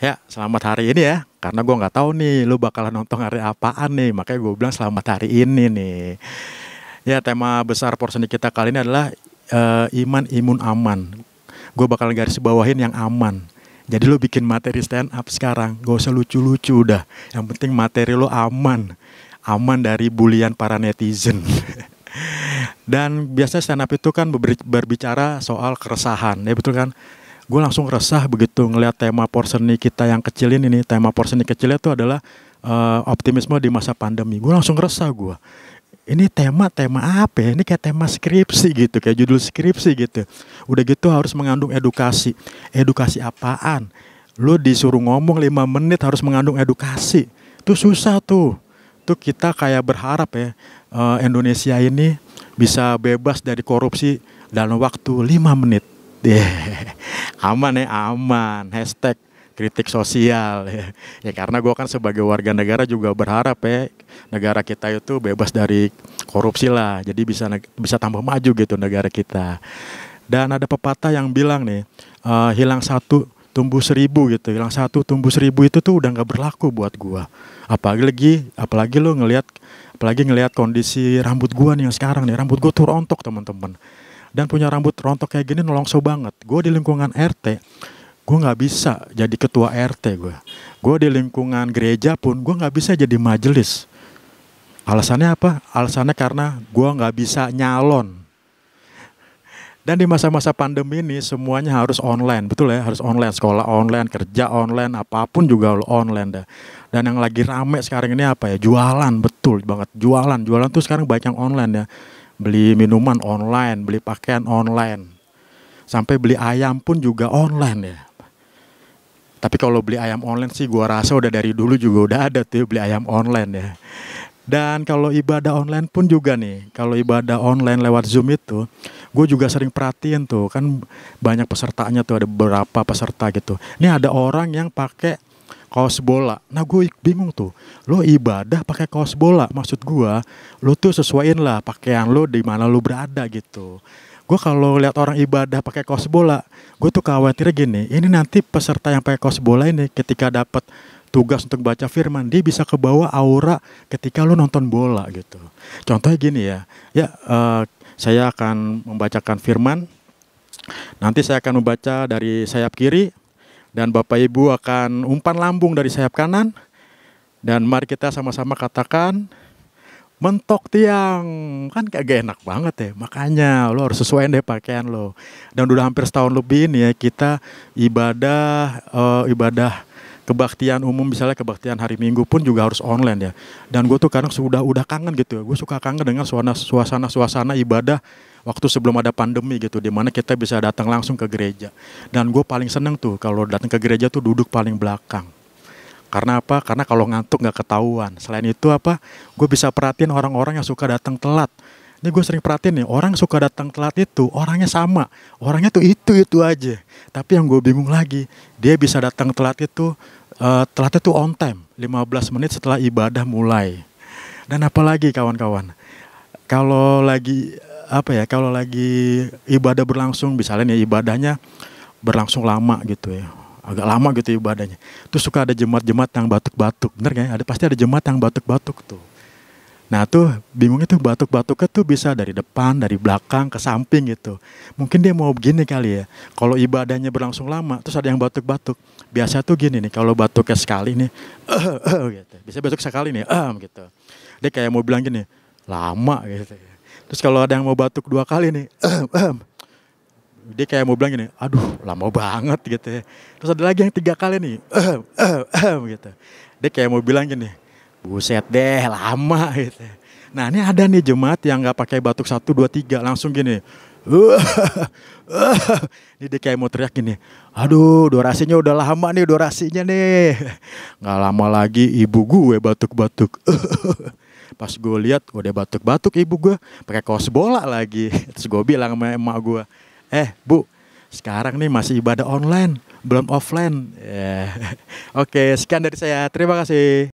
ya selamat hari ini ya karena gue nggak tahu nih lu bakalan nonton hari apaan nih makanya gue bilang selamat hari ini nih ya tema besar porseni kita kali ini adalah uh, iman imun aman gue bakal garis bawahin yang aman jadi lu bikin materi stand up sekarang gak usah lucu-lucu udah yang penting materi lu aman aman dari bulian para netizen dan biasanya stand up itu kan berbicara soal keresahan ya betul kan gue langsung resah begitu ngelihat tema porseni kita yang kecilin ini tema porseni kecilnya itu adalah uh, optimisme di masa pandemi gue langsung resah gue ini tema tema apa ya? Ini kayak tema skripsi gitu, kayak judul skripsi gitu. Udah gitu harus mengandung edukasi. Edukasi apaan? Lu disuruh ngomong lima menit harus mengandung edukasi. Tuh susah tuh. Tuh kita kayak berharap ya eh, Indonesia ini bisa bebas dari korupsi dalam waktu lima menit yeah. aman ya aman hashtag kritik sosial ya, ya karena gue kan sebagai warga negara juga berharap ya negara kita itu bebas dari korupsi lah jadi bisa bisa tambah maju gitu negara kita dan ada pepatah yang bilang nih uh, hilang satu tumbuh seribu gitu hilang satu tumbuh seribu itu tuh udah nggak berlaku buat gue apalagi apalagi lo ngelihat apalagi ngelihat kondisi rambut gue nih yang sekarang nih rambut gue tuh rontok teman-teman dan punya rambut rontok kayak gini nolongso banget. Gue di lingkungan RT, gue nggak bisa jadi ketua RT gue. Gue di lingkungan gereja pun gue nggak bisa jadi majelis. Alasannya apa? Alasannya karena gue nggak bisa nyalon. Dan di masa-masa pandemi ini semuanya harus online, betul ya? Harus online, sekolah online, kerja online, apapun juga online dah. Dan yang lagi rame sekarang ini apa ya? Jualan, betul banget. Jualan, jualan tuh sekarang banyak yang online ya beli minuman online, beli pakaian online, sampai beli ayam pun juga online ya. Tapi kalau beli ayam online sih gua rasa udah dari dulu juga udah ada tuh beli ayam online ya. Dan kalau ibadah online pun juga nih, kalau ibadah online lewat Zoom itu, gue juga sering perhatiin tuh, kan banyak pesertanya tuh ada beberapa peserta gitu. Ini ada orang yang pakai kaos bola. Nah gue bingung tuh, lo ibadah pakai kaos bola, maksud gue lo tuh sesuaiin lah pakaian lo di mana lo berada gitu. Gue kalau lihat orang ibadah pakai kaos bola, gue tuh khawatir gini, ini nanti peserta yang pakai kaos bola ini ketika dapat tugas untuk baca firman, dia bisa kebawa aura ketika lo nonton bola gitu. Contohnya gini ya, ya uh, saya akan membacakan firman, nanti saya akan membaca dari sayap kiri, dan Bapak Ibu akan umpan lambung dari sayap kanan. Dan mari kita sama-sama katakan mentok tiang kan kagak enak banget ya makanya lo harus sesuai deh pakaian lo dan udah hampir setahun lebih nih ya kita ibadah uh, ibadah kebaktian umum misalnya kebaktian hari Minggu pun juga harus online ya. Dan gue tuh kadang sudah udah kangen gitu. Ya. Gue suka kangen dengan suasana suasana suasana ibadah waktu sebelum ada pandemi gitu di mana kita bisa datang langsung ke gereja dan gue paling seneng tuh kalau datang ke gereja tuh duduk paling belakang karena apa? Karena kalau ngantuk nggak ketahuan. Selain itu apa? Gue bisa perhatiin orang-orang yang suka datang telat. Ini gue sering perhatiin nih, orang suka datang telat itu orangnya sama. Orangnya tuh itu-itu aja. Tapi yang gue bingung lagi, dia bisa datang telat itu uh, eh, telatnya tuh on time 15 menit setelah ibadah mulai dan apalagi kawan-kawan kalau lagi apa ya kalau lagi ibadah berlangsung misalnya nih ibadahnya berlangsung lama gitu ya agak lama gitu ibadahnya terus suka ada jemaat-jemaat yang batuk-batuk bener ya? ada pasti ada jemaat yang batuk-batuk tuh Nah tuh bingungnya tuh batuk-batuknya tuh bisa dari depan, dari belakang, ke samping gitu. Mungkin dia mau begini kali ya. Kalau ibadahnya berlangsung lama, terus ada yang batuk-batuk. Biasa tuh gini nih, kalau batuknya sekali nih, uh, uh, gitu. Bisa batuk sekali nih, uh, gitu. Dia kayak mau bilang gini, lama gitu. Terus kalau ada yang mau batuk dua kali nih, uh, uh, dia kayak mau bilang gini, aduh lama banget gitu ya. Terus ada lagi yang tiga kali nih, uh, uh, uh, gitu. Dia kayak mau bilang gini, buset deh lama gitu. Nah ini ada nih jemaat yang nggak pakai batuk satu dua tiga langsung gini. ini dia kayak mau teriak gini. Aduh durasinya udah lama nih durasinya nih. Nggak lama lagi ibu gue batuk-batuk. Pas gue lihat udah batuk-batuk ibu gue pakai kaos bola lagi. Terus gue bilang sama emak gue. Eh bu sekarang nih masih ibadah online belum offline. Yeah. Oke okay, sekian dari saya. Terima kasih.